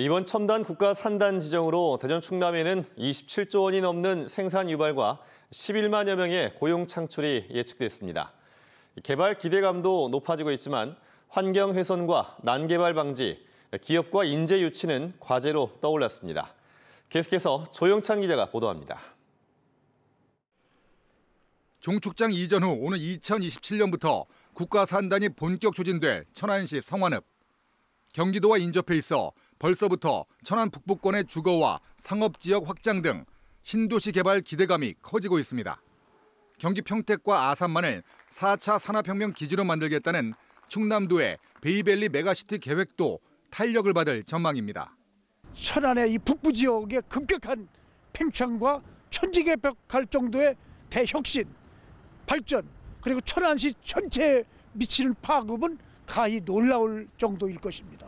이번 첨단 국가 산단 지정으로 대전 충남에는 27조 원이 넘는 생산 유발과 11만여 명의 고용 창출이 예측됐습니다. 개발 기대감도 높아지고 있지만 환경 훼손과 난개발 방지, 기업과 인재 유치는 과제로 떠올랐습니다. 계속해서 조영찬 기자가 보도합니다. 종축장 이전 후 오는 2027년부터 국가 산단이 본격 추진될 천안시 성환읍. 경기도와 인접해 있어 벌써부터 천안 북부권의 주거와 상업지역 확장 등 신도시 개발 기대감이 커지고 있습니다. 경기 평택과 아산만을 4차 산업혁명 기지로 만들겠다는 충남도의 베이밸리 메가시티 계획도 탄력을 받을 전망입니다. 천안의 이 북부 지역의 급격한 팽창과 천지개벽할 정도의 대혁신, 발전, 그리고 천안시 전체에 미치는 파급은 가히 놀라울 정도일 것입니다.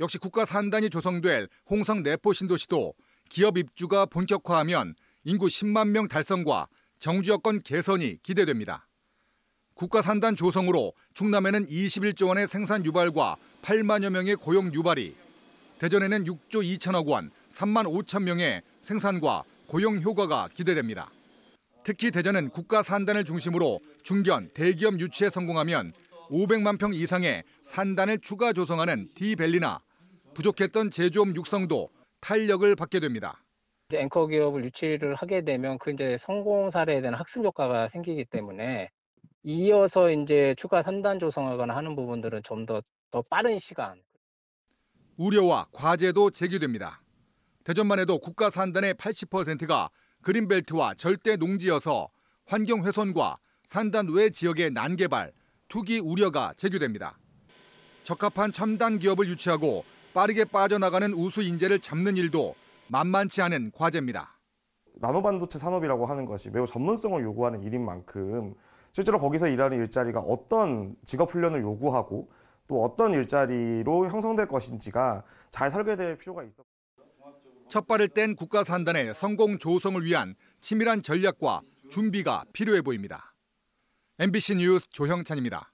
역시 국가 산단이 조성될 홍성 내포 신도시도 기업 입주가 본격화하면 인구 10만 명 달성과 정주 여건 개선이 기대됩니다. 국가 산단 조성으로 충남에는 21조 원의 생산 유발과 8만여 명의 고용 유발이 대전에는 6조 2천억 원, 3만 5천 명의 생산과 고용 효과가 기대됩니다. 특히 대전은 국가 산단을 중심으로 중견 대기업 유치에 성공하면 500만 평 이상의 산단을 추가 조성하는 디벨리나 부족했던 제조업 육성도 탄력을 받게 됩니다. 이제 앵커 기업을 유치를 하게 되면 그 이제 성공 사례에 대한 학습 효과가 생기기 때문에 이어서 이제 추가 선단 조성하거나 하는 부분들은 좀 더 더 빠른 시간. 우려와 과제도 제기됩니다. 대전만 해도 국가 산단의 80%가 그린벨트와 절대 농지여서 환경 훼손과 산단 외 지역의 난개발, 투기 우려가 제기됩니다. 적합한 첨단 기업을 유치하고 빠르게 빠져나가는 우수 인재를 잡는 일도 만만치 않은 과제입니다. 나노반도체 산업이라고 하는 것이 매우 전문성을 요구하는 일인 만큼 실제로 거기서 일하는 일자리가 어떤 직업 훈련을 요구하고 또 어떤 일자리로 형성될 것인지가 잘 설계될 필요가 있어. 첫 발을 뗀 국가 산단의 성공 조성을 위한 치밀한 전략과 준비가 필요해 보입니다. MBC 뉴스 조형찬입니다.